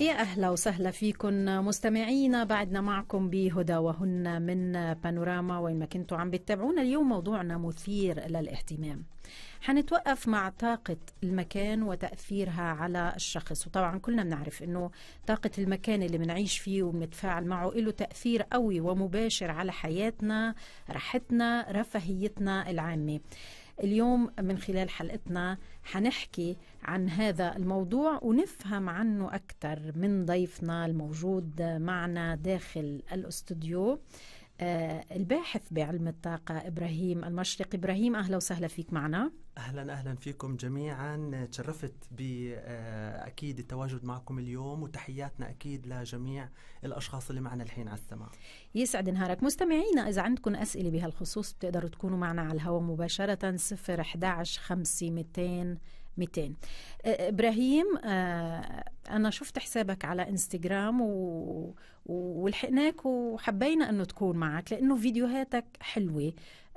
يا أهلا وسهلا فيكم مستمعينا بعدنا معكم بهدى وهن من بانوراما وين ما كنتوا عم بتتابعونا اليوم موضوعنا مثير للاهتمام حنتوقف مع طاقة المكان وتأثيرها على الشخص وطبعا كلنا بنعرف أنه طاقة المكان اللي بنعيش فيه وبنتفاعل معه له تأثير قوي ومباشر على حياتنا راحتنا رفاهيتنا العامة اليوم من خلال حلقتنا حنحكي عن هذا الموضوع ونفهم عنه أكثر من ضيفنا الموجود معنا داخل الاستوديو آه، الباحث بعلم الطاقة إبراهيم المشرق إبراهيم أهلا وسهلا فيك معنا اهلا اهلا فيكم جميعا تشرفت باكيد آه، التواجد معكم اليوم وتحياتنا اكيد لجميع الاشخاص اللي معنا الحين على السماع يسعد نهارك مستمعينا اذا عندكم اسئله بهالخصوص بتقدروا تكونوا معنا على الهواء مباشره 0 11 5 200 200 ابراهيم آه، انا شفت حسابك على انستغرام و... ولحقناك وحبينا انه تكون معك لانه فيديوهاتك حلوه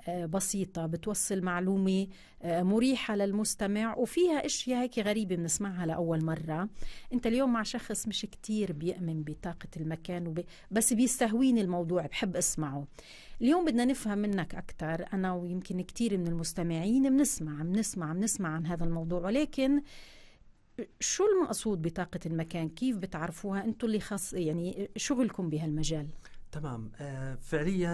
آه، بسيطة بتوصل معلومة آه، مريحة للمستمع وفيها اشياء هيك غريبة بنسمعها لأول مرة انت اليوم مع شخص مش كتير بيأمن بطاقة المكان وب... بس بيستهويني الموضوع بحب اسمعه اليوم بدنا نفهم منك أكثر أنا ويمكن كتير من المستمعين بنسمع بنسمع بنسمع عن هذا الموضوع ولكن شو المقصود بطاقة المكان كيف بتعرفوها أنتم اللي خاص يعني شغلكم بهالمجال تمام آه، فعليا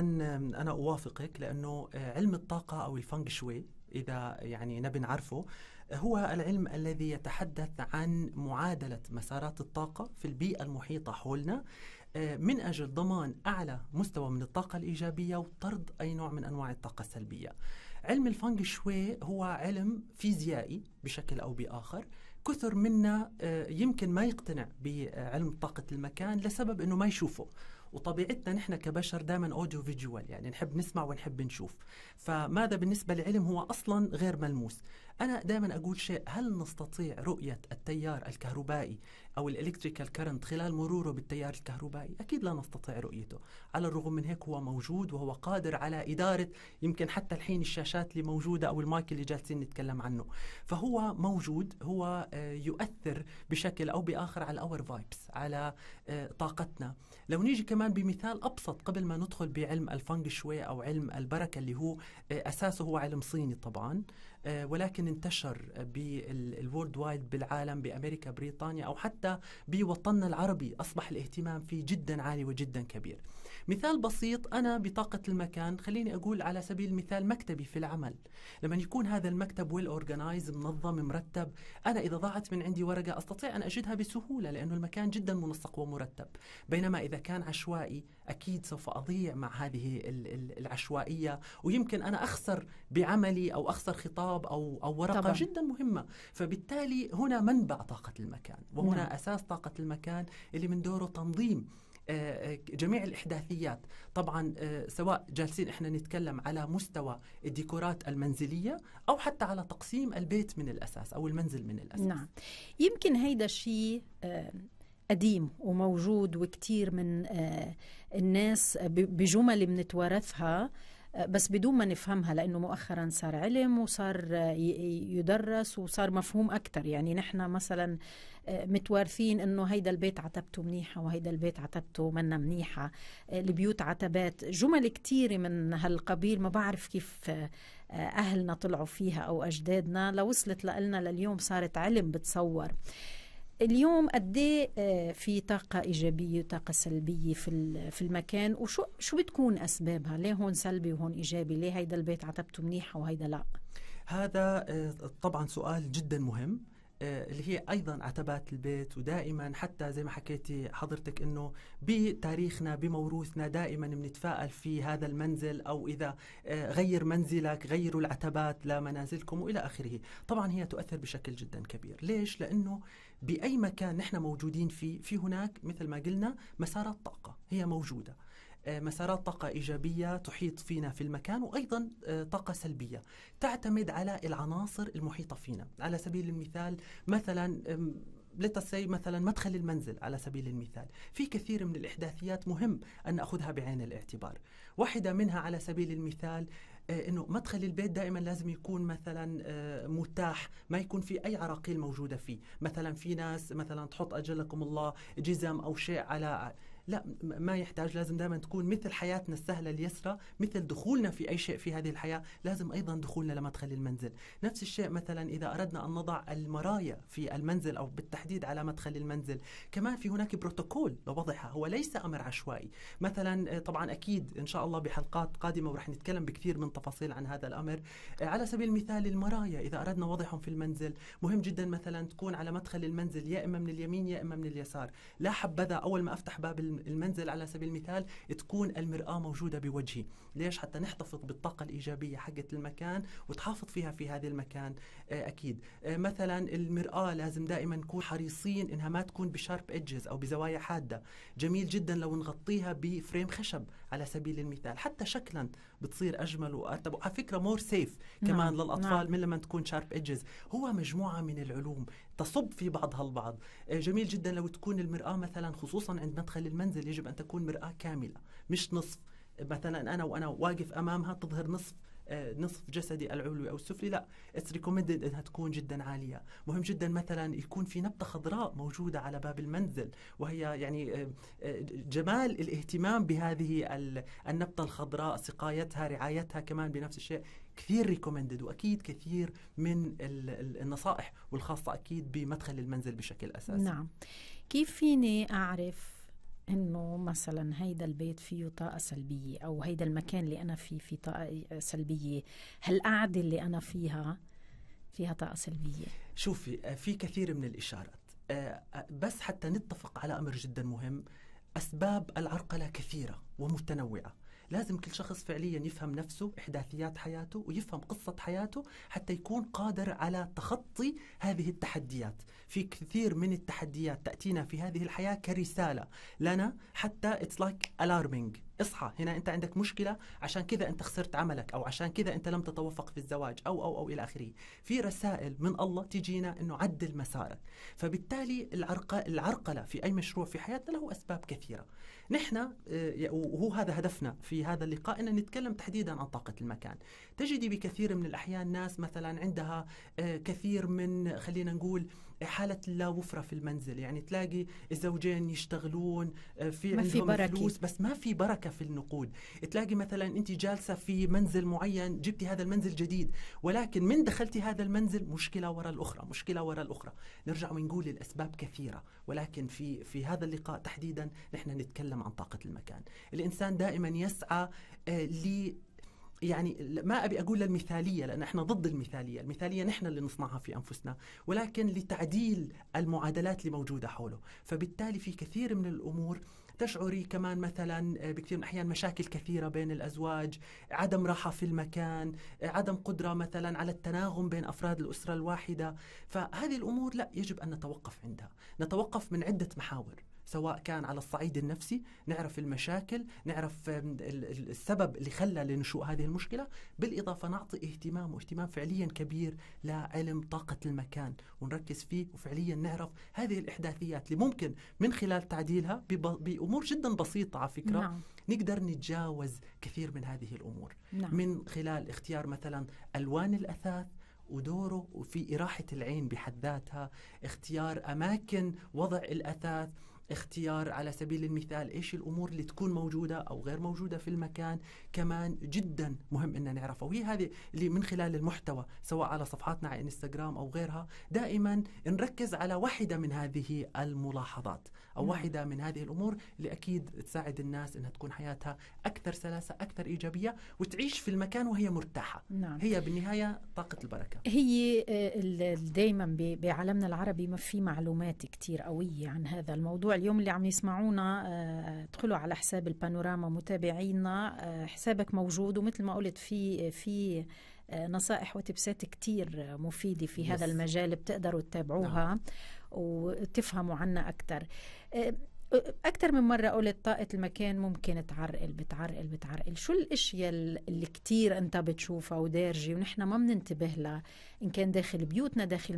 انا اوافقك لانه آه، علم الطاقه او الفانج شوي اذا يعني نبي نعرفه هو العلم الذي يتحدث عن معادله مسارات الطاقه في البيئه المحيطه حولنا آه، من اجل ضمان اعلى مستوى من الطاقه الايجابيه وطرد اي نوع من انواع الطاقه السلبيه. علم الفانج شوي هو علم فيزيائي بشكل او باخر كثر منا يمكن ما يقتنع بعلم طاقة المكان لسبب انه ما يشوفه وطبيعتنا نحن كبشر دائما اوديو فيجوال يعني نحب نسمع ونحب نشوف فماذا بالنسبه للعلم هو اصلا غير ملموس انا دائما اقول شيء هل نستطيع رؤيه التيار الكهربائي أو الإلكتريكال كرنت خلال مروره بالتيار الكهربائي أكيد لا نستطيع رؤيته على الرغم من هيك هو موجود وهو قادر على إدارة يمكن حتى الحين الشاشات اللي موجودة أو المايك اللي جالسين نتكلم عنه فهو موجود هو آه، يؤثر بشكل أو بآخر على الاور فايبس على آه، طاقتنا لو نيجي كمان بمثال أبسط قبل ما ندخل بعلم الفنج شوي أو علم البركة اللي هو آه، أساسه هو علم صيني طبعا آه، ولكن انتشر بالورد وايد بالعالم بامريكا بريطانيا او حتى بوطننا العربي اصبح الاهتمام فيه جدا عالي وجدا كبير مثال بسيط أنا بطاقة المكان خليني أقول على سبيل المثال مكتبي في العمل لما يكون هذا المكتب ويل أورجنايز منظم مرتب أنا إذا ضاعت من عندي ورقة أستطيع أن أجدها بسهولة لأنه المكان جدا منسق ومرتب بينما إذا كان عشوائي أكيد سوف أضيع مع هذه العشوائية ويمكن أنا أخسر بعملي أو أخسر خطاب أو, أو ورقة طبعا. جدا مهمة فبالتالي هنا منبع طاقة المكان وهنا نعم. أساس طاقة المكان اللي من دوره تنظيم آه، آه، جميع الإحداثيات طبعا آه، سواء جالسين إحنا نتكلم على مستوى الديكورات المنزلية أو حتى على تقسيم البيت من الأساس أو المنزل من الأساس نعم يمكن هيدا الشيء قديم وموجود وكتير من الناس بجمل بنتوارثها بس بدون ما نفهمها لانه مؤخرا صار علم وصار يدرس وصار مفهوم اكثر يعني نحن مثلا متوارثين انه هيدا البيت عتبته منيحه وهيدا البيت عتبته منا منيحه آه، البيوت عتبات جمل كتير من هالقبيل ما بعرف كيف آه، اهلنا طلعوا فيها او اجدادنا لوصلت لنا لليوم صارت علم بتصور اليوم قد إيه، آه، في طاقة إيجابية وطاقة سلبية في في المكان وشو شو بتكون أسبابها؟ ليه هون سلبي وهون إيجابي؟ ليه هيدا البيت عتبته منيحة وهيدا لا؟ هذا طبعا سؤال جدا مهم آه، اللي هي ايضا عتبات البيت ودائما حتى زي ما حكيتي حضرتك انه بتاريخنا بموروثنا دائما بنتفائل في هذا المنزل او اذا آه، غير منزلك غيروا العتبات لمنازلكم والى اخره، طبعا هي تؤثر بشكل جدا كبير، ليش؟ لانه باي مكان نحن موجودين فيه في هناك مثل ما قلنا مسارات طاقه هي موجوده، آه، مسارات طاقة إيجابية تحيط فينا في المكان وأيضا آه، طاقة سلبية تعتمد على العناصر المحيطة فينا على سبيل المثال مثلا لتسي مثلا مدخل المنزل على سبيل المثال في كثير من الإحداثيات مهم أن نأخذها بعين الاعتبار واحدة منها على سبيل المثال آه، انه مدخل البيت دائما لازم يكون مثلا متاح ما يكون في اي عراقيل موجوده فيه مثلا في ناس مثلا تحط اجلكم الله جزم او شيء على لا ما يحتاج لازم دائما تكون مثل حياتنا السهله اليسرى مثل دخولنا في اي شيء في هذه الحياه لازم ايضا دخولنا لمدخل المنزل نفس الشيء مثلا اذا اردنا ان نضع المرايا في المنزل او بالتحديد على مدخل المنزل كمان في هناك بروتوكول لوضعها هو ليس امر عشوائي مثلا آه، طبعا اكيد ان شاء الله بحلقات قادمه ورح نتكلم بكثير من تفاصيل عن هذا الامر آه، على سبيل المثال المرايا اذا اردنا وضعهم في المنزل مهم جدا مثلا تكون على مدخل المنزل يا اما من اليمين يا اما من اليسار لا حبذا اول ما افتح باب المنزل على سبيل المثال تكون المرآة موجودة بوجهي ليش حتى نحتفظ بالطاقة الإيجابية حقة المكان وتحافظ فيها في هذا المكان آه، أكيد آه، مثلا المرآة لازم دائما نكون حريصين إنها ما تكون بشارب إجز أو بزوايا حادة جميل جدا لو نغطيها بفريم خشب على سبيل المثال حتى شكلا بتصير اجمل وارتب وعلى فكره مور نعم، سيف كمان نعم. للاطفال نعم. من لما تكون شارب ايدجز هو مجموعه من العلوم تصب في بعضها البعض آه، جميل جدا لو تكون المراه مثلا خصوصا عند مدخل المنزل يجب ان تكون مراه كامله مش نصف مثلا انا وانا واقف امامها تظهر نصف آه، نصف جسدي العلوي او السفلي لا اتس ريكومندد انها تكون جدا عاليه مهم جدا مثلا يكون في نبته خضراء موجوده على باب المنزل وهي يعني آه، آه، جمال الاهتمام بهذه النبته الخضراء سقايتها رعايتها كمان بنفس الشيء كثير ريكومندد واكيد كثير من النصائح والخاصه اكيد بمدخل المنزل بشكل اساسي نعم كيف فيني اعرف انه مثلا هيدا البيت فيه طاقه سلبيه او هيدا المكان اللي انا فيه فيه طاقه سلبيه هالقعده اللي انا فيها فيها طاقه سلبيه شوفي آه، في كثير من الاشارات آه، آه، بس حتى نتفق على امر جدا مهم اسباب العرقله كثيره ومتنوعه لازم كل شخص فعليا يفهم نفسه إحداثيات حياته ويفهم قصة حياته حتى يكون قادر على تخطي هذه التحديات في كثير من التحديات تأتينا في هذه الحياة كرسالة لنا حتى it's like alarming اصحى هنا انت عندك مشكله عشان كذا انت خسرت عملك او عشان كذا انت لم تتوفق في الزواج او او او الى اخره في رسائل من الله تجينا انه عدل مسارك فبالتالي العرقله في اي مشروع في حياتنا له اسباب كثيره نحن آه، وهو هذا هدفنا في هذا اللقاء ان نتكلم تحديدا عن طاقه المكان تجدي بكثير من الاحيان ناس مثلا عندها آه، كثير من خلينا نقول حاله وفرة في المنزل يعني تلاقي الزوجين يشتغلون آه، في ما عندهم في بركة. فلوس بس ما في بركه في النقود تلاقي مثلا انت جالسه في منزل معين جبتي هذا المنزل جديد ولكن من دخلتي هذا المنزل مشكله وراء الاخرى مشكله وراء الاخرى نرجع ونقول الاسباب كثيره ولكن في في هذا اللقاء تحديدا نحن نتكلم عن طاقه المكان الانسان دائما يسعى آه، ل يعني ما ابي اقول للمثاليه لان احنا ضد المثاليه، المثاليه نحن اللي نصنعها في انفسنا، ولكن لتعديل المعادلات اللي موجوده حوله، فبالتالي في كثير من الامور تشعري كمان مثلا آه، بكثير من الاحيان مشاكل كثيره بين الازواج، عدم راحه في المكان، آه، عدم قدره مثلا على التناغم بين افراد الاسره الواحده، فهذه الامور لا يجب ان نتوقف عندها، نتوقف من عده محاور. سواء كان على الصعيد النفسي نعرف المشاكل نعرف آه، السبب اللي خلى لنشوء هذه المشكلة بالإضافة نعطي اهتمام واهتمام فعليا كبير لعلم طاقة المكان ونركز فيه وفعليا نعرف هذه الإحداثيات اللي ممكن من خلال تعديلها بأمور جدا بسيطة على فكرة نعم. نقدر نتجاوز كثير من هذه الأمور نعم. من خلال اختيار مثلا ألوان الأثاث ودوره وفي إراحة العين بحد ذاتها اختيار أماكن وضع الأثاث اختيار على سبيل المثال ايش الامور اللي تكون موجوده او غير موجوده في المكان كمان جدا مهم ان نعرفها وهي هذه اللي من خلال المحتوى سواء على صفحاتنا على انستغرام او غيرها دائما نركز على واحده من هذه الملاحظات أو نعم. واحدة من هذه الأمور اللي أكيد تساعد الناس أنها تكون حياتها أكثر سلاسة أكثر إيجابية وتعيش في المكان وهي مرتاحة نعم. هي بالنهاية طاقة البركة هي آه، دايما بعالمنا العربي ما في معلومات كتير قوية عن هذا الموضوع اليوم اللي عم يسمعونا آه، ادخلوا على حساب البانوراما متابعينا آه، حسابك موجود ومثل ما قلت في في نصائح وتبسات كتير مفيدة في هذا المجال بتقدروا تتابعوها نعم. وتفهموا عنا أكثر أكثر أه، من مرة قلت طاقة المكان ممكن تعرقل بتعرقل بتعرقل شو الأشياء اللي كتير أنت بتشوفها ودارجة ونحن ما بننتبه لها إن كان داخل بيوتنا داخل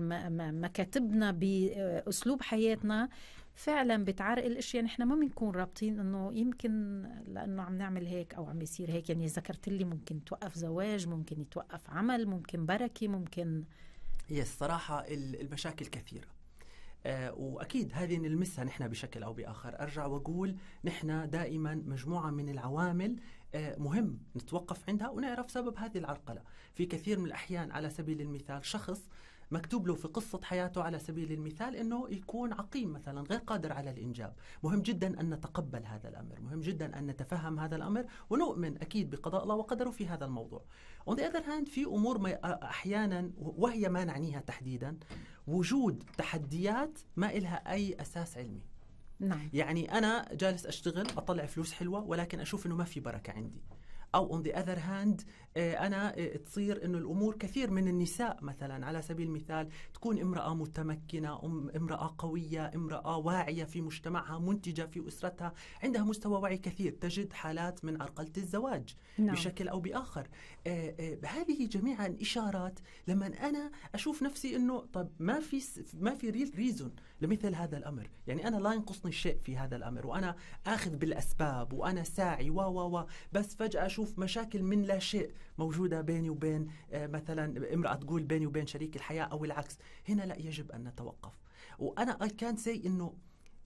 مكاتبنا بأسلوب حياتنا فعلا بتعرقل أشياء نحن ما بنكون رابطين إنه يمكن لأنه عم نعمل هيك أو عم يصير هيك يعني ذكرت لي ممكن توقف زواج ممكن يتوقف عمل ممكن بركة ممكن هي الصراحة المشاكل كثيرة آه، واكيد هذه نلمسها نحن بشكل او باخر ارجع واقول نحن دائما مجموعه من العوامل آه، مهم نتوقف عندها ونعرف سبب هذه العرقله في كثير من الاحيان على سبيل المثال شخص مكتوب له في قصة حياته على سبيل المثال أنه يكون عقيم مثلا غير قادر على الإنجاب مهم جدا أن نتقبل هذا الأمر مهم جدا أن نتفهم هذا الأمر ونؤمن أكيد بقضاء الله وقدره في هذا الموضوع On the other hand في أمور أحيانا وهي ما نعنيها تحديدا وجود تحديات ما إلها أي أساس علمي نعم. يعني أنا جالس أشتغل أطلع فلوس حلوة ولكن أشوف أنه ما في بركة عندي او اون ذا اذر هاند انا آه، تصير انه الامور كثير من النساء مثلا على سبيل المثال تكون امراه متمكنه أم امراه قويه امراه واعيه في مجتمعها منتجه في اسرتها عندها مستوى وعي كثير تجد حالات من عرقله الزواج نعم. بشكل او باخر آه، آه، هذه جميعا اشارات لما انا اشوف نفسي انه طب ما في ما في ريل ريزون لمثل هذا الامر، يعني انا لا ينقصني شيء في هذا الامر وانا اخذ بالاسباب وانا ساعي و و و بس فجاه اشوف مشاكل من لا شيء موجوده بيني وبين آه، مثلا امراه تقول بيني وبين شريك الحياه او العكس، هنا لا يجب ان نتوقف. وانا اي كان سي انه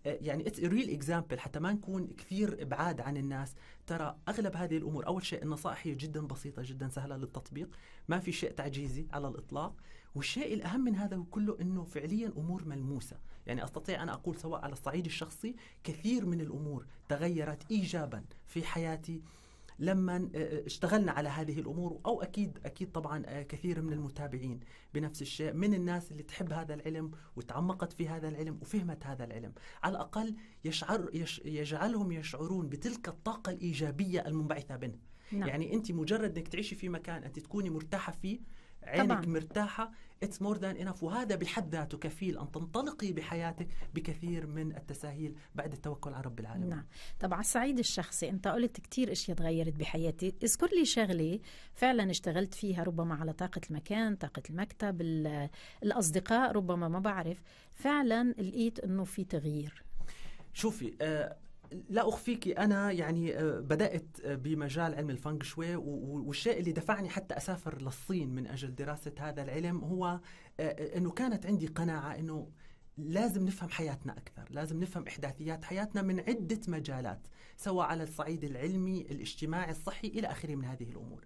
يعني اتس ريل اكزامبل حتى ما نكون كثير ابعاد عن الناس ترى اغلب هذه الامور اول شيء النصائح هي جدا بسيطه جدا سهله للتطبيق ما في شيء تعجيزي على الاطلاق والشيء الاهم من هذا كله انه فعليا امور ملموسه يعني استطيع انا اقول سواء على الصعيد الشخصي كثير من الامور تغيرت ايجابا في حياتي لما آه، آه، اشتغلنا على هذه الامور او اكيد اكيد طبعا آه، كثير من المتابعين بنفس الشيء من الناس اللي تحب هذا العلم وتعمقت في هذا العلم وفهمت هذا العلم على الاقل يشعر يش يجعلهم يشعرون بتلك الطاقه الايجابيه المنبعثه منه نعم. يعني انت مجرد انك تعيشي في مكان انت تكوني مرتاحه فيه عينك طبعا. مرتاحة اتس مور ذان انف وهذا بحد ذاته كفيل أن تنطلقي بحياتك بكثير من التساهيل بعد التوكل على رب العالمين نعم طبعا على الصعيد الشخصي أنت قلت كثير أشياء تغيرت بحياتي اذكر لي شغلة فعلا اشتغلت فيها ربما على طاقة المكان طاقة المكتب الأصدقاء ربما ما بعرف فعلا لقيت أنه في تغيير شوفي آه لا اخفيك انا يعني آه، بدات آه، بمجال علم الفانج شوي والشيء اللي دفعني حتى اسافر للصين من اجل دراسه هذا العلم هو آه، انه كانت عندي قناعه انه لازم نفهم حياتنا أكثر لازم نفهم إحداثيات حياتنا من عدة مجالات سواء على الصعيد العلمي الاجتماعي الصحي إلى آخره من هذه الأمور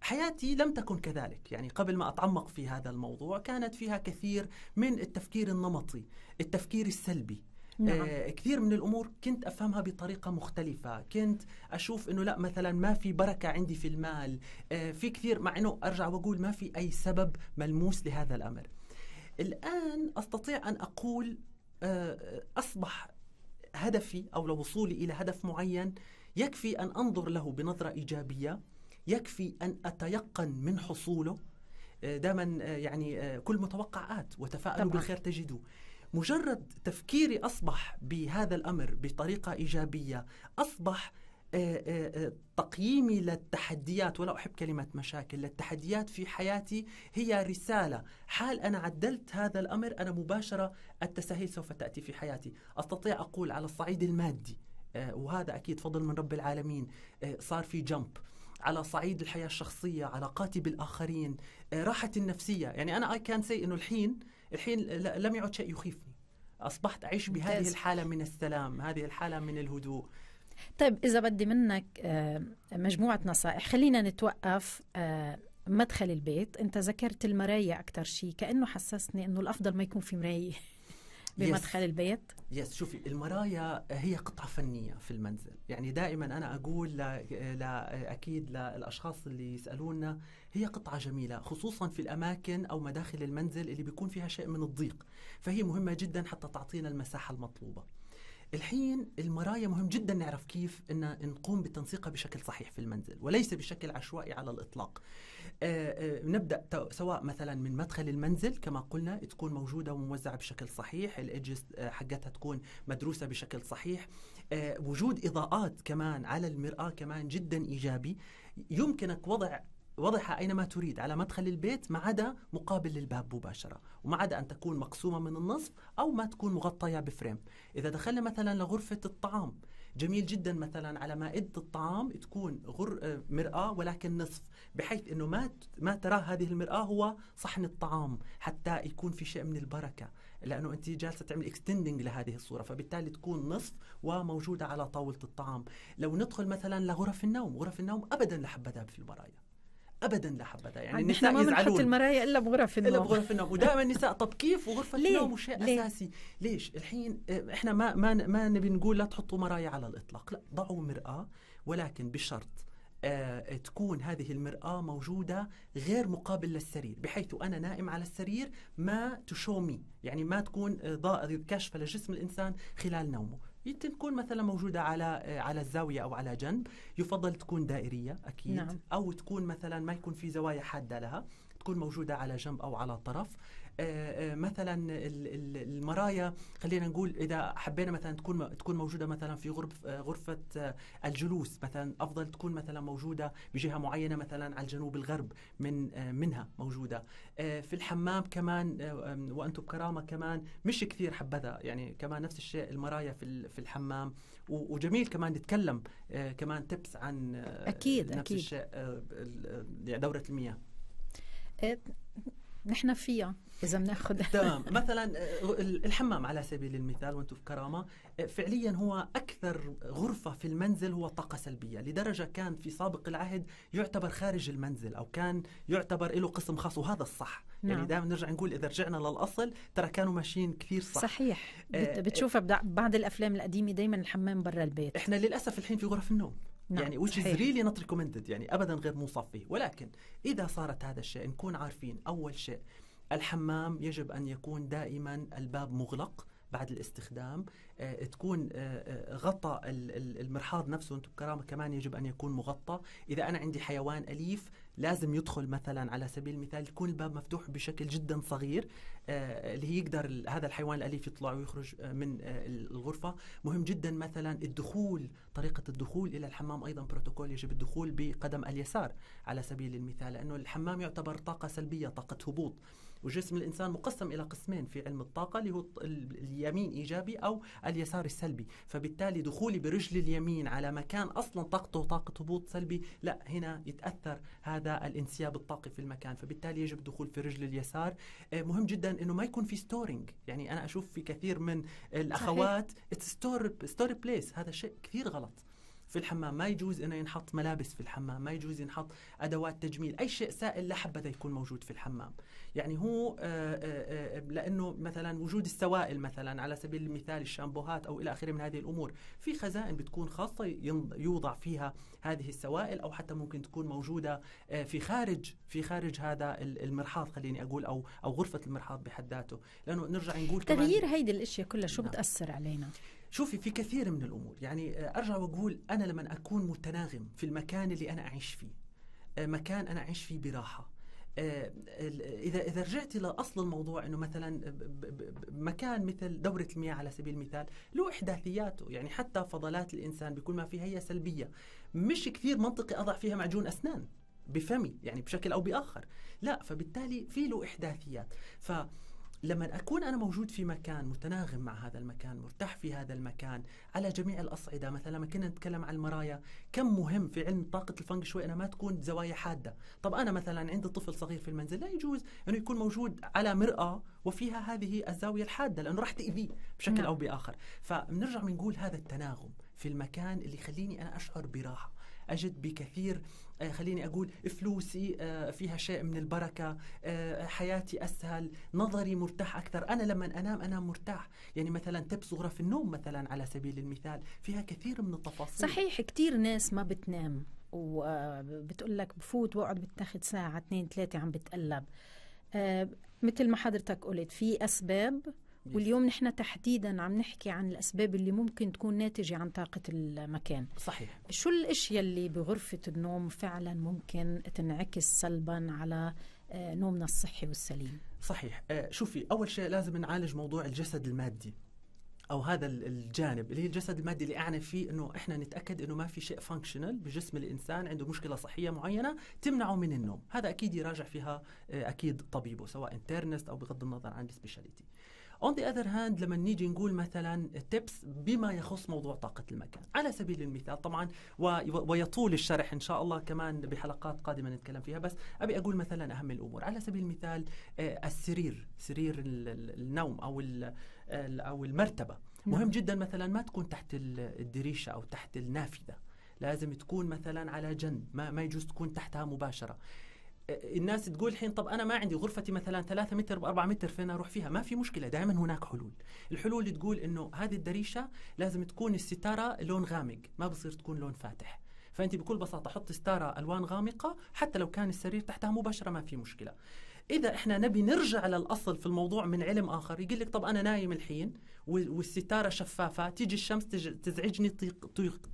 حياتي لم تكن كذلك يعني قبل ما أتعمق في هذا الموضوع كانت فيها كثير من التفكير النمطي التفكير السلبي نعم. آه كثير من الامور كنت افهمها بطريقه مختلفه كنت اشوف انه لا مثلا ما في بركه عندي في المال آه في كثير مع انه ارجع واقول ما في اي سبب ملموس لهذا الامر الان استطيع ان اقول آه اصبح هدفي او لوصولي الى هدف معين يكفي ان انظر له بنظره ايجابيه يكفي ان اتيقن من حصوله آه، دائما آه، يعني آه، كل متوقعات وتفاءلوا بالخير تجدوه مجرد تفكيري أصبح بهذا الأمر بطريقة إيجابية أصبح آه، آه، آه، تقييمي للتحديات ولا أحب كلمة مشاكل للتحديات في حياتي هي رسالة حال أنا عدلت هذا الأمر أنا مباشرة التساهيل سوف تأتي في حياتي أستطيع أقول على الصعيد المادي وهذا أكيد فضل من رب العالمين صار في جمب على صعيد الحياة الشخصية علاقاتي بالآخرين راحتي النفسية يعني أنا اي كان سي أنه الحين الحين لم يعد شيء يخيفني أصبحت أعيش بهذه الحالة من السلام هذه الحالة من الهدوء طيب إذا بدي منك آه، مجموعة نصائح خلينا نتوقف آه، مدخل البيت انت ذكرت المرايا اكثر شيء كانه حسسني انه الافضل ما يكون في مرايه بمدخل البيت يس yes. شوفي المرايا هي قطعة فنية في المنزل يعني دائما أنا أقول لا, ل... أكيد للأشخاص اللي يسألونا هي قطعة جميلة خصوصا في الأماكن أو مداخل المنزل اللي بيكون فيها شيء من الضيق فهي مهمة جدا حتى تعطينا المساحة المطلوبة الحين المرايا مهم جدا نعرف كيف ان نقوم بتنسيقها بشكل صحيح في المنزل وليس بشكل عشوائي على الاطلاق آآ آه، آآ آه، نبدا سواء مثلا من مدخل المنزل كما قلنا تكون موجوده وموزعه بشكل صحيح الاجهزه آه، حقتها تكون مدروسه بشكل صحيح وجود اضاءات كمان على المراه كمان جدا ايجابي يمكنك وضع وضعها أينما تريد على مدخل البيت ما عدا مقابل للباب مباشرة وما عدا أن تكون مقسومة من النصف أو ما تكون مغطية بفريم إذا دخلنا مثلا لغرفة الطعام جميل جدا مثلا على مائدة الطعام تكون غر... آه، مرآة ولكن نصف بحيث أنه ما ما تراه هذه المرآة هو صحن الطعام حتى يكون في شيء من البركة لأنه أنت جالسة تعمل اكستندنج لهذه الصورة فبالتالي تكون نصف وموجودة على طاولة الطعام لو ندخل مثلا لغرف النوم غرف النوم أبدا لحبذا في المرايا ابدا لا حبذا يعني النساء ما بنحط المرايا الا بغرف النوم الا بغرف النوم ودائما النساء طب كيف وغرفه النوم شيء ليه؟ اساسي ليش الحين إيه، احنا ما ما ما نبي نقول لا تحطوا مرايا على الاطلاق لا ضعوا مراه ولكن بشرط آه تكون هذه المرآة موجودة غير مقابل للسرير بحيث أنا نائم على السرير ما تشومي يعني ما تكون آه كاشفه لجسم الإنسان خلال نومه يمكن تكون مثلا موجودة على على الزاوية أو على جنب يفضل تكون دائرية أكيد نعم. أو تكون مثلا ما يكون في زوايا حادة لها تكون موجودة على جنب أو على طرف آه، آه، مثلا المرايا خلينا نقول اذا حبينا مثلا تكون تكون موجوده مثلا في آه، غرفه غرفه الجلوس مثلا افضل تكون مثلا موجوده بجهه معينه مثلا على الجنوب الغرب من منها موجوده في الحمام كمان وانتم بكرامه كمان مش كثير حبذا يعني كمان نفس الشيء المرايا في في الحمام وجميل كمان نتكلم كمان تبس عن اكيد نفس أكيد. الشيء يعني دوره المياه نحن فيها اذا بناخذ تمام مثلا آه، الحمام على سبيل المثال وانتم في كرامه آه، فعليا هو اكثر غرفه في المنزل هو طاقه سلبيه لدرجه كان في سابق العهد يعتبر خارج المنزل او كان يعتبر له قسم خاص وهذا الصح يعني نعم. يعني دائما نرجع نقول اذا رجعنا للاصل ترى كانوا ماشيين كثير صح صحيح آه، بتشوفها بعض الافلام القديمه دائما الحمام برا البيت احنا للاسف الحين في غرف النوم نعم يعني وش از ريلي نوت ريكومندد يعني ابدا غير منصف فيه ولكن اذا صارت هذا الشيء نكون عارفين اول شيء الحمام يجب ان يكون دائما الباب مغلق بعد الاستخدام آه، تكون آه،, آه، غطى المرحاض نفسه انتم بكرامه كمان يجب ان يكون مغطى اذا انا عندي حيوان اليف لازم يدخل مثلا على سبيل المثال يكون الباب مفتوح بشكل جدا صغير آه، اللي هي يقدر هذا الحيوان الاليف يطلع ويخرج آه، من آه، الغرفه مهم جدا مثلا الدخول طريقه الدخول الى الحمام ايضا بروتوكول يجب الدخول بقدم اليسار على سبيل المثال لانه الحمام يعتبر طاقه سلبيه طاقه هبوط وجسم الانسان مقسم الى قسمين في علم الطاقه اللي هو اليمين ايجابي او اليسار السلبي فبالتالي دخولي برجل اليمين على مكان اصلا طاقته طاقه هبوط سلبي لا هنا يتاثر هذا الانسياب الطاقي في المكان فبالتالي يجب الدخول في رجل اليسار مهم جدا انه ما يكون في ستورينج يعني انا اشوف في كثير من الاخوات ستور ستوري بليس هذا شيء كثير غلط في الحمام ما يجوز انه ينحط ملابس في الحمام ما يجوز ينحط ادوات تجميل اي شيء سائل لا حبذا يكون موجود في الحمام يعني هو آه، آه، آه، لانه مثلا وجود السوائل مثلا على سبيل المثال الشامبوهات او الى اخره من هذه الامور في خزائن بتكون خاصه يوضع فيها هذه السوائل او حتى ممكن تكون موجوده في خارج في خارج هذا المرحاض خليني اقول او او غرفه المرحاض بحد ذاته لانه نرجع نقول تغيير هيدي الاشياء كلها شو نعم. بتاثر علينا شوفي في كثير من الامور يعني آه، ارجع واقول انا لما اكون متناغم في المكان اللي انا اعيش فيه آه، مكان انا اعيش فيه براحه آه، اذا اذا رجعت الى اصل الموضوع انه مثلا مكان مثل دوره المياه على سبيل المثال له احداثياته يعني حتى فضلات الانسان بكل ما فيها هي سلبيه مش كثير منطقي اضع فيها معجون اسنان بفمي يعني بشكل او باخر لا فبالتالي في له احداثيات ف لما أكون أنا موجود في مكان متناغم مع هذا المكان مرتاح في هذا المكان على جميع الأصعدة مثلا لما كنا نتكلم عن المرايا كم مهم في علم طاقة الفنج شوي أنها ما تكون زوايا حادة طب أنا مثلا عندي طفل صغير في المنزل لا يجوز أنه يكون موجود على مرأة وفيها هذه الزاوية الحادة لأنه راح تأذيه بشكل نعم. أو بآخر فبنرجع بنقول هذا التناغم في المكان اللي يخليني أنا أشعر براحة أجد بكثير آه، خليني أقول فلوسي آه، فيها شيء من البركة آه، حياتي أسهل نظري مرتاح أكثر أنا لما أنام أنام مرتاح يعني مثلا تبس غرف النوم مثلا على سبيل المثال فيها كثير من التفاصيل صحيح كثير ناس ما بتنام وبتقول لك بفوت بقعد بتاخد ساعة اثنين ثلاثة عم بتقلب مثل ما حضرتك قلت في أسباب واليوم نحن تحديدا عم نحكي عن الأسباب اللي ممكن تكون ناتجة عن طاقة المكان صحيح شو الأشياء اللي بغرفة النوم فعلا ممكن تنعكس سلبا على آه، نومنا الصحي والسليم صحيح آه، شوفي أول شيء لازم نعالج موضوع الجسد المادي او هذا الجانب اللي هي الجسد المادي اللي اعنى فيه انه احنا نتاكد انه ما في شيء فانكشنال بجسم الانسان عنده مشكله صحيه معينه تمنعه من النوم هذا اكيد يراجع فيها آه، اكيد طبيبه سواء انترنست او بغض النظر عن السبيشاليتي اون ذا اذر هاند لما نيجي نقول مثلا تيبس بما يخص موضوع طاقه المكان على سبيل المثال طبعا ويطول الشرح ان شاء الله كمان بحلقات قادمه نتكلم فيها بس ابي اقول مثلا اهم الامور على سبيل المثال آه، السرير سرير النوم او او المرتبه نعم. مهم جدا مثلا ما تكون تحت الدريشه او تحت النافذه لازم تكون مثلا على جنب ما, ما يجوز تكون تحتها مباشره الناس تقول الحين طب انا ما عندي غرفتي مثلا 3 متر ب 4 متر فين اروح فيها؟ ما في مشكله دائما هناك حلول. الحلول تقول انه هذه الدريشه لازم تكون الستاره لون غامق، ما بصير تكون لون فاتح. فانت بكل بساطه حط ستاره الوان غامقه حتى لو كان السرير تحتها مباشره ما في مشكله. اذا احنا نبي نرجع للاصل في الموضوع من علم اخر يقول لك طب انا نايم الحين والستاره شفافه تيجي الشمس تزعجني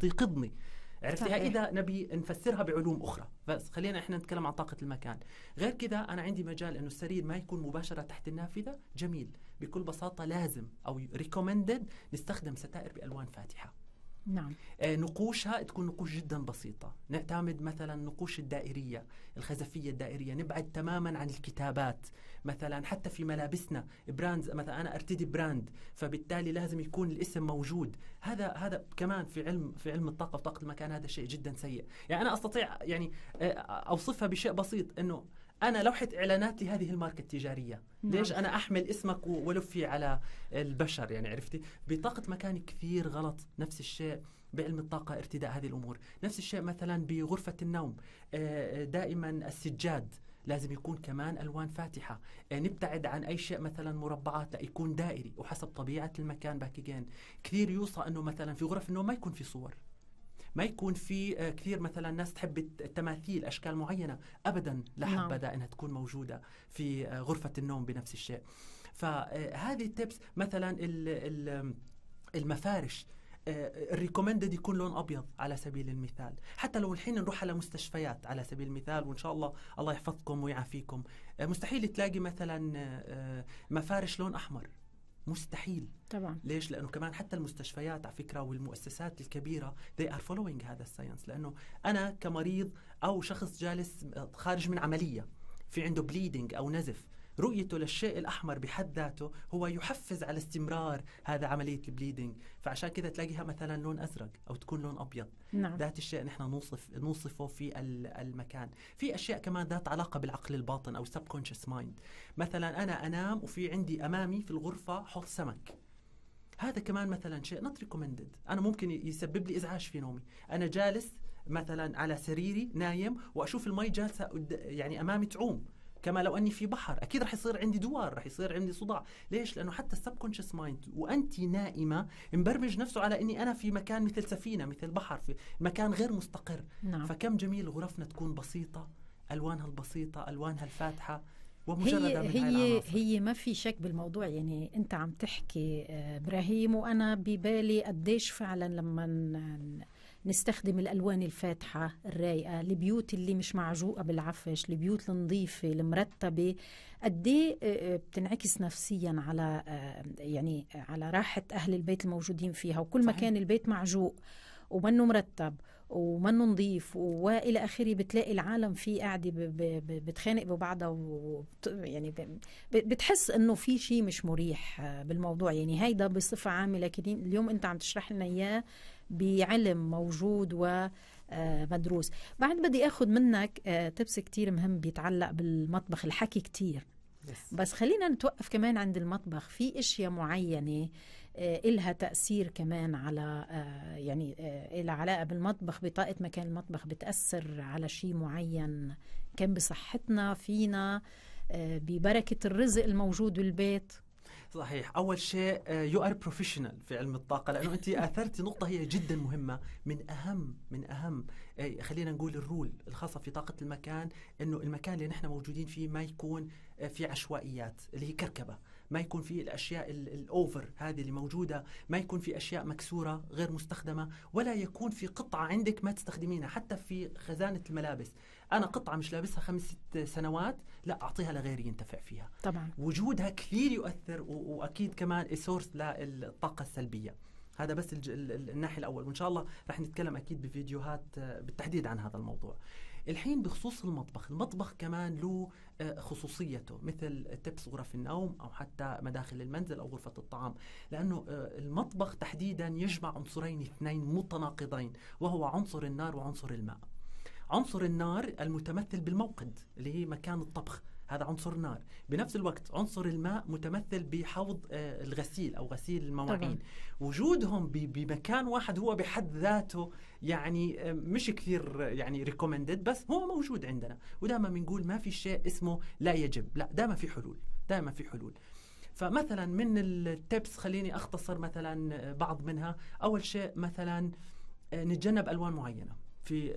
تيقظني عرفتها صحيح. اذا نبي نفسرها بعلوم اخرى بس خلينا احنا نتكلم عن طاقه المكان غير كذا انا عندي مجال انه السرير ما يكون مباشره تحت النافذه جميل بكل بساطه لازم او ريكومندد نستخدم ستائر بالوان فاتحه نعم آه، نقوشها تكون نقوش جدا بسيطة نعتمد مثلا نقوش الدائرية الخزفية الدائرية نبعد تماما عن الكتابات مثلا حتى في ملابسنا براندز مثلا أنا أرتدي براند فبالتالي لازم يكون الاسم موجود هذا هذا كمان في علم في علم الطاقة وطاقة المكان هذا شيء جدا سيء يعني أنا أستطيع يعني آه، أوصفها بشيء بسيط أنه انا لوحه اعلاناتي هذه الماركه التجاريه نعم. ليش انا احمل اسمك ولفي على البشر يعني عرفتي بطاقه مكان كثير غلط نفس الشيء بعلم الطاقه ارتداء هذه الامور نفس الشيء مثلا بغرفه النوم آه، آه، دائما السجاد لازم يكون كمان الوان فاتحه آه، نبتعد عن اي شيء مثلا مربعات لا يكون دائري وحسب طبيعه المكان باكيجين كثير يوصى انه مثلا في غرف النوم ما يكون في صور ما يكون في آه، كثير مثلا ناس تحب التماثيل اشكال معينه ابدا لا حبذا نعم. انها تكون موجوده في آه، غرفه النوم بنفس الشيء فهذه آه، التبس مثلا المفارش الريكومندد يكون لون ابيض على سبيل المثال حتى لو الحين نروح على مستشفيات على سبيل المثال وان شاء الله الله يحفظكم ويعافيكم مستحيل تلاقي مثلا مفارش لون احمر مستحيل طبعا ليش لانه كمان حتى المستشفيات على فكره والمؤسسات الكبيره they are following هذا الساينس لانه انا كمريض او شخص جالس خارج من عمليه في عنده بليدنج او نزف رؤيته للشيء الأحمر بحد ذاته هو يحفز على استمرار هذا عملية البليدنج فعشان كذا تلاقيها مثلا لون أزرق أو تكون لون أبيض نعم. ذات الشيء نحن نوصف نوصفه في المكان في أشياء كمان ذات علاقة بالعقل الباطن أو subconscious مايند مثلا أنا أنام وفي عندي أمامي في الغرفة حوض سمك هذا كمان مثلا شيء نوت ريكومندد انا ممكن يسبب لي ازعاج في نومي انا جالس مثلا على سريري نايم واشوف المي جالسه يعني امامي تعوم كما لو اني في بحر اكيد رح يصير عندي دوار رح يصير عندي صداع ليش لانه حتى السبكونشس مايند وانت نائمه مبرمج نفسه على اني انا في مكان مثل سفينه مثل بحر في مكان غير مستقر نعم. فكم جميل غرفنا تكون بسيطه الوانها البسيطه الوانها الفاتحه ومجرد هي من هي هي ما في شك بالموضوع يعني انت عم تحكي آه، ابراهيم وانا ببالي قديش فعلا لما نستخدم الالوان الفاتحه الرايقه البيوت اللي مش معجوقه بالعفش البيوت النظيفه المرتبه قد إيه، آه، آه، بتنعكس نفسيا على آه، يعني على راحه اهل البيت الموجودين فيها وكل ما كان البيت معجوق ومنه مرتب ومنه نظيف والى اخره بتلاقي العالم فيه قاعده بتخانق ببعضها يعني بتحس انه في شيء مش مريح بالموضوع يعني هيدا بصفه عامه لكن اليوم انت عم تشرح لنا اياه بعلم موجود و آه، مدروس بعد بدي اخذ منك تبس آه، كتير مهم بيتعلق بالمطبخ الحكي كتير بس, خلينا نتوقف كمان عند المطبخ في اشياء معينه آه، إلها تأثير كمان على يعني إلها علاقة بالمطبخ بطاقة مكان المطبخ بتأثر على شيء معين كان بصحتنا فينا ببركة الرزق الموجود بالبيت صحيح اول شيء يو ار بروفيشنال في علم الطاقه لانه انت اثرتي نقطه هي جدا مهمه من اهم من اهم آه، خلينا نقول الرول الخاصه في طاقه المكان انه المكان اللي نحن موجودين فيه ما يكون آه، في عشوائيات اللي هي كركبه ما يكون في الاشياء الاوفر هذه اللي موجوده ما يكون في اشياء مكسوره غير مستخدمه ولا يكون في قطعه عندك ما تستخدمينها حتى في خزانه الملابس انا قطعه مش لابسها خمس ست سنوات لا اعطيها لغيري ينتفع فيها طبعا وجودها كثير يؤثر واكيد كمان سورس للطاقه السلبيه هذا بس الج... الناحيه الاول وان شاء الله رح نتكلم اكيد بفيديوهات آه، بالتحديد عن هذا الموضوع الحين بخصوص المطبخ المطبخ كمان له آه، خصوصيته مثل تبس غرف النوم او حتى مداخل المنزل او غرفه الطعام لانه آه، المطبخ تحديدا يجمع عنصرين اثنين متناقضين وهو عنصر النار وعنصر الماء عنصر النار المتمثل بالموقد اللي هي مكان الطبخ هذا عنصر نار بنفس الوقت عنصر الماء متمثل بحوض آه، الغسيل أو غسيل المواعين وجودهم بمكان واحد هو بحد ذاته يعني آه، مش كثير آه، يعني ريكومندد بس هو موجود عندنا ودائما بنقول ما في شيء اسمه لا يجب لا دائما في حلول دائما في حلول فمثلا من التبس خليني أختصر مثلا بعض منها أول شيء مثلا نتجنب ألوان معينة في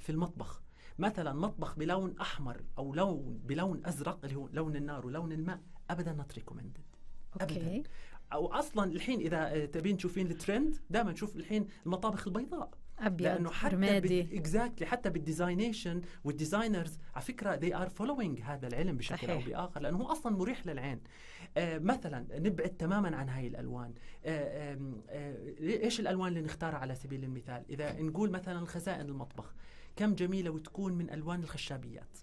في المطبخ مثلا مطبخ بلون احمر او لون بلون ازرق اللي هو لون النار ولون الماء ابدا نوت ريكومندد ابدا او اصلا الحين اذا تبين تشوفين الترند دائما نشوف الحين المطابخ البيضاء ابيض لانه حتى رمادي اكزاكتلي حتى بالديزاينيشن والديزاينرز على فكره they are following هذا العلم بشكل صحيح. او باخر لانه هو اصلا مريح للعين آه مثلا نبعد تماما عن هاي الالوان آه آه ايش الالوان اللي نختارها على سبيل المثال اذا نقول مثلا خزائن المطبخ كم جميله وتكون من الوان الخشابيات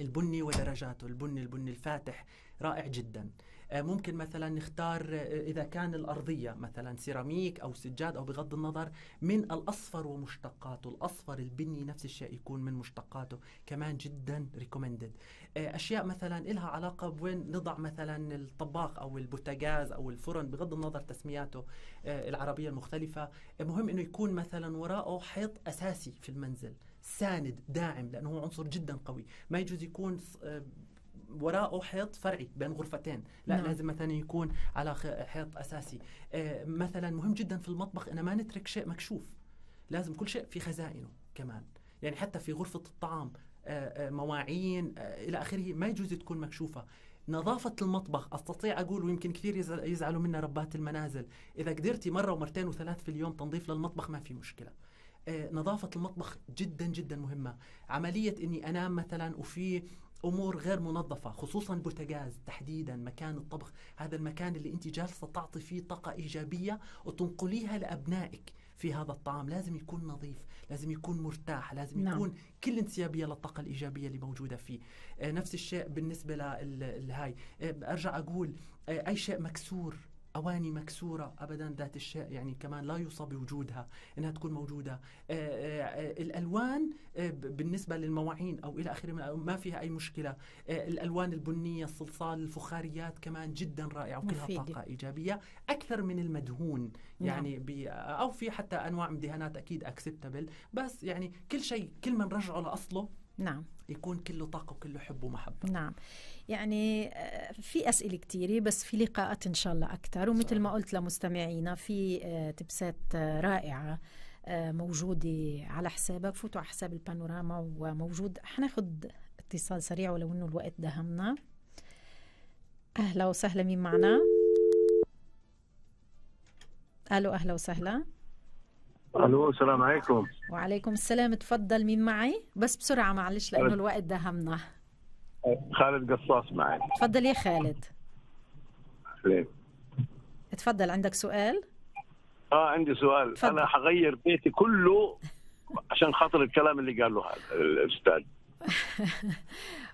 البني ودرجاته البني البني الفاتح رائع جدا آه، ممكن مثلا نختار آه، اذا كان الارضيه مثلا سيراميك او سجاد او بغض النظر من الاصفر ومشتقاته الاصفر البني نفس الشيء يكون من مشتقاته كمان جدا ريكومندد آه، اشياء مثلا إلها علاقه بوين نضع مثلا الطباخ او البوتاجاز او الفرن بغض النظر تسمياته العربيه المختلفه مهم انه يكون مثلا وراءه حيط اساسي في المنزل ساند داعم لانه هو عنصر جدا قوي ما يجوز يكون وراءه حيط فرعي بين غرفتين لا نعم. لازم مثلا يكون على حيط أساسي آه، مثلا مهم جدا في المطبخ أن ما نترك شيء مكشوف لازم كل شيء في خزائنه كمان يعني حتى في غرفة الطعام آه، آه، مواعين إلى آخره ما يجوز تكون مكشوفة نظافة المطبخ أستطيع أقول ويمكن كثير يزعلوا منا ربات المنازل إذا قدرتي مرة ومرتين وثلاث في اليوم تنظيف للمطبخ ما في مشكلة نظافة المطبخ جدا جدا مهمة عملية أني أنام مثلا وفي امور غير منظفه خصوصا بوتاجاز تحديدا مكان الطبخ هذا المكان اللي انت جالسه تعطي فيه طاقه ايجابيه وتنقليها لابنائك في هذا الطعام لازم يكون نظيف لازم يكون مرتاح لازم نعم. يكون كل انسيابيه للطاقه الايجابيه اللي موجوده فيه آه، نفس الشيء بالنسبه لهاي آه، ارجع اقول آه، اي شيء مكسور أواني مكسورة أبدا ذات الشيء يعني كمان لا يوصى بوجودها إنها تكون موجودة آه، آه، آه، الألوان بالنسبة للمواعين أو إلى آخره ما فيها أي مشكلة الألوان البنية الصلصال الفخاريات كمان جدا رائعة وكلها مفيدة. طاقة إيجابية أكثر من المدهون نعم. يعني نعم. أو في حتى أنواع مدهانات أكيد أكسبتبل بس يعني كل شيء كل ما نرجعه لأصله نعم يكون كله طاقة وكله حب ومحبة نعم يعني آه، في أسئلة كتيرة بس في لقاءات إن شاء الله أكثر ومثل ما قلت لمستمعينا في آه، تبسات آه، رائعة موجودة على حسابك فوتوا على حساب البانوراما وموجود حناخد اتصال سريع ولو إنه الوقت دهمنا أهلا وسهلا مين معنا ألو أهلا وسهلا الو السلام عليكم وعليكم السلام تفضل مين معي بس بسرعه معلش لانه الوقت دهمنا خالد قصاص معي تفضل يا خالد ليه تفضل عندك سؤال اه عندي سؤال تفضل. انا حغير بيتي كله عشان خاطر الكلام اللي قاله هذا الاستاذ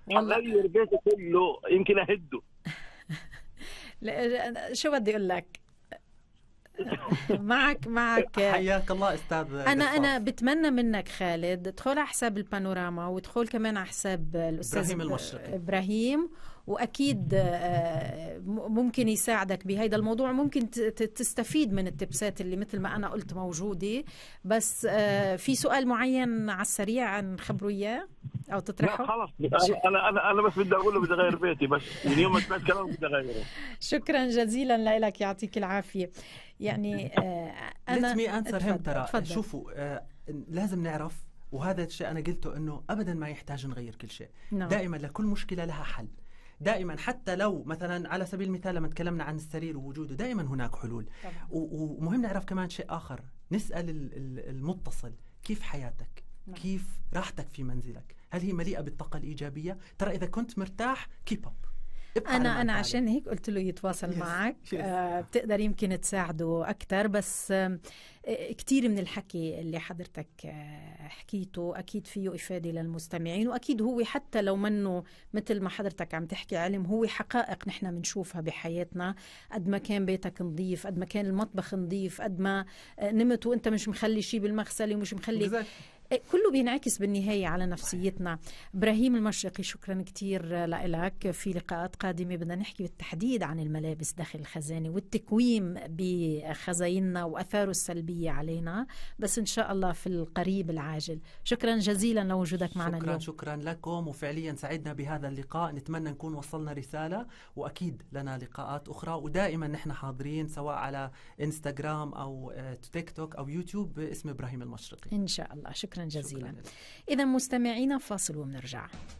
والله حغير بيتي كله يمكن اهده شو بدي اقول لك معك معك حياك الله استاذ انا انا بتمنى منك خالد ادخل على حساب البانوراما وادخل كمان على حساب الاستاذ ابراهيم المشرقي ابراهيم واكيد آه، ممكن يساعدك بهذا الموضوع ممكن تستفيد من التبسات اللي مثل ما انا قلت موجوده بس آه، في سؤال معين على السريع نخبره اياه او تطرحه لا خلص انا انا انا بس بدي اقول له بدي اغير بيتي بس من يوم ما سمعت كلامه بدي اغيره شكرا جزيلا لك يعطيك العافيه يعني آه، انا ليت مي انسر him ترى تفضل. شوفوا آه، لازم نعرف وهذا الشيء انا قلته انه ابدا ما يحتاج نغير كل شيء نعم. دائما لكل مشكله لها حل دائما حتى لو مثلا على سبيل المثال لما تكلمنا عن السرير ووجوده دائما هناك حلول ومهم نعرف كمان شيء اخر نسال المتصل كيف حياتك نعم. كيف راحتك في منزلك هل هي مليئه بالطاقه الايجابيه ترى اذا كنت مرتاح كيب اب انا انا عشان هيك قلت له يتواصل yes. معك yes. آه بتقدر يمكن تساعده اكثر بس آه كثير من الحكي اللي حضرتك آه حكيته اكيد فيه افاده للمستمعين واكيد هو حتى لو منه مثل ما حضرتك عم تحكي علم هو حقائق نحن بنشوفها بحياتنا قد ما كان بيتك نظيف قد ما كان المطبخ نظيف قد ما آه، نمت وانت مش مخلي شيء بالمغسله ومش مخلي بزاك. كله بينعكس بالنهاية على نفسيتنا إبراهيم المشرقي شكرا كثير لك في لقاءات قادمة بدنا نحكي بالتحديد عن الملابس داخل الخزانة والتكويم بخزايننا وأثاره السلبية علينا بس إن شاء الله في القريب العاجل شكرا جزيلا لوجودك معنا شكرا اليوم شكرا لكم وفعليا سعدنا بهذا اللقاء نتمنى نكون وصلنا رسالة وأكيد لنا لقاءات أخرى ودائما نحن حاضرين سواء على إنستغرام أو آه، تيك توك أو يوتيوب باسم إبراهيم المشرقي إن شاء الله شكرا شكرا جزيلا إذا مستمعينا فاصل وبنرجع